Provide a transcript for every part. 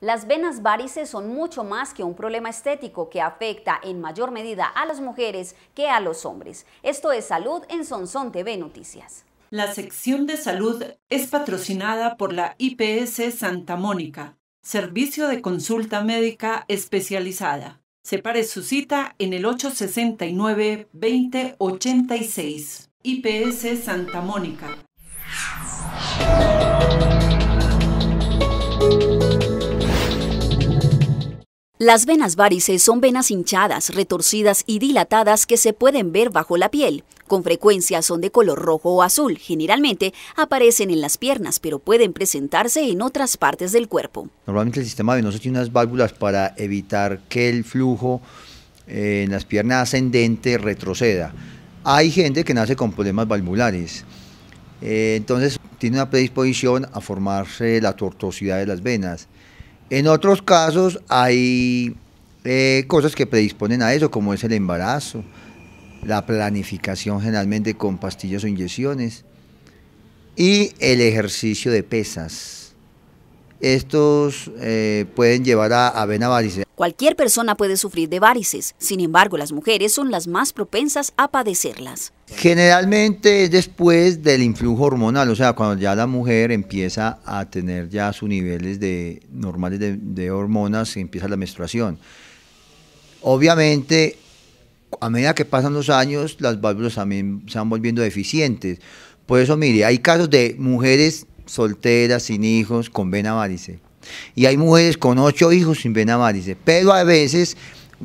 Las venas varices son mucho más que un problema estético que afecta en mayor medida a las mujeres que a los hombres. Esto es Salud en Sonson TV Noticias. La sección de salud es patrocinada por la IPS Santa Mónica, servicio de consulta médica especializada. Separe su cita en el 869-2086. IPS Santa Mónica. Las venas varices son venas hinchadas, retorcidas y dilatadas que se pueden ver bajo la piel. Con frecuencia son de color rojo o azul. Generalmente aparecen en las piernas, pero pueden presentarse en otras partes del cuerpo. Normalmente el sistema venoso tiene unas válvulas para evitar que el flujo en las piernas ascendente retroceda. Hay gente que nace con problemas valvulares. Eh, entonces tiene una predisposición a formarse la tortuosidad de las venas. En otros casos hay eh, cosas que predisponen a eso, como es el embarazo, la planificación generalmente con pastillas o inyecciones y el ejercicio de pesas estos eh, pueden llevar a, a vena Cualquier persona puede sufrir de varices, sin embargo las mujeres son las más propensas a padecerlas. Generalmente es después del influjo hormonal, o sea, cuando ya la mujer empieza a tener ya sus niveles de, normales de, de hormonas, empieza la menstruación. Obviamente, a medida que pasan los años, las válvulas también se van volviendo deficientes. Por eso, mire, hay casos de mujeres solteras, sin hijos, con vena varice. Y hay mujeres con ocho hijos sin vena varice. Pero a veces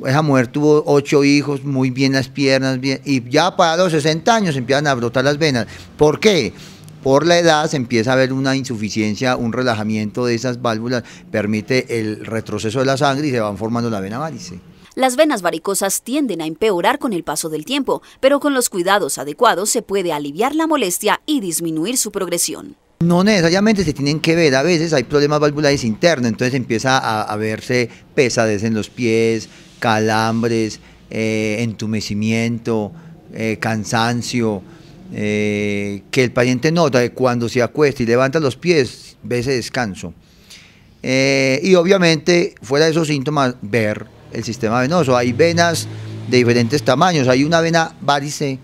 esa mujer tuvo ocho hijos, muy bien las piernas, y ya para los 60 años empiezan a brotar las venas. ¿Por qué? Por la edad se empieza a ver una insuficiencia, un relajamiento de esas válvulas, permite el retroceso de la sangre y se van formando la vena varice. Las venas varicosas tienden a empeorar con el paso del tiempo, pero con los cuidados adecuados se puede aliviar la molestia y disminuir su progresión. No necesariamente se tienen que ver, a veces hay problemas valvulares internos, entonces empieza a, verse pesadez en los pies, calambres, eh, entumecimiento, eh, cansancio, eh, que el paciente nota que cuando se acuesta y levanta los pies, ve ese descanso. y obviamente, fuera de esos síntomas, ver el sistema venoso. Hay venas de diferentes tamaños, hay una vena varice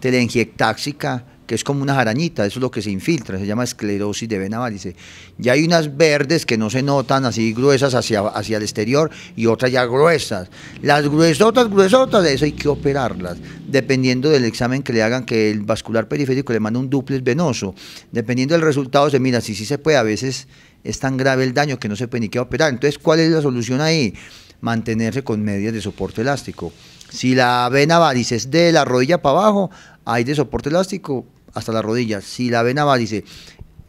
telangiectásica, que es como una jarañita, eso es lo que se infiltra, se llama esclerosis de vena válice. Ya hay unas verdes que no se notan así gruesas hacia, hacia el exterior y otras ya gruesas. Las gruesotas, gruesotas, eso hay que operarlas, dependiendo del examen que le hagan, que el vascular periférico le manda un duplex venoso. Dependiendo del resultado se mira si sí se puede, a veces es tan grave el daño que no se puede ni que operar. Entonces, ¿cuál es la solución ahí? Mantenerse con medias de soporte elástico. Si la vena varice es de la rodilla para abajo, hay de soporte elástico, hasta la rodilla. Si la vena va, dice,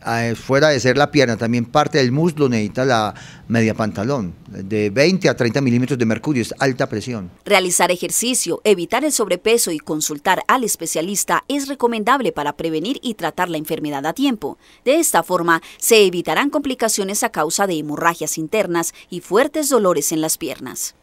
ah, eh, fuera de ser la pierna, también parte del muslo necesita la media pantalón, de 20 a 30 milímetros de mercurio, es alta presión. Realizar ejercicio, evitar el sobrepeso y consultar al especialista es recomendable para prevenir y tratar la enfermedad a tiempo. De esta forma, se evitarán complicaciones a causa de hemorragias internas y fuertes dolores en las piernas.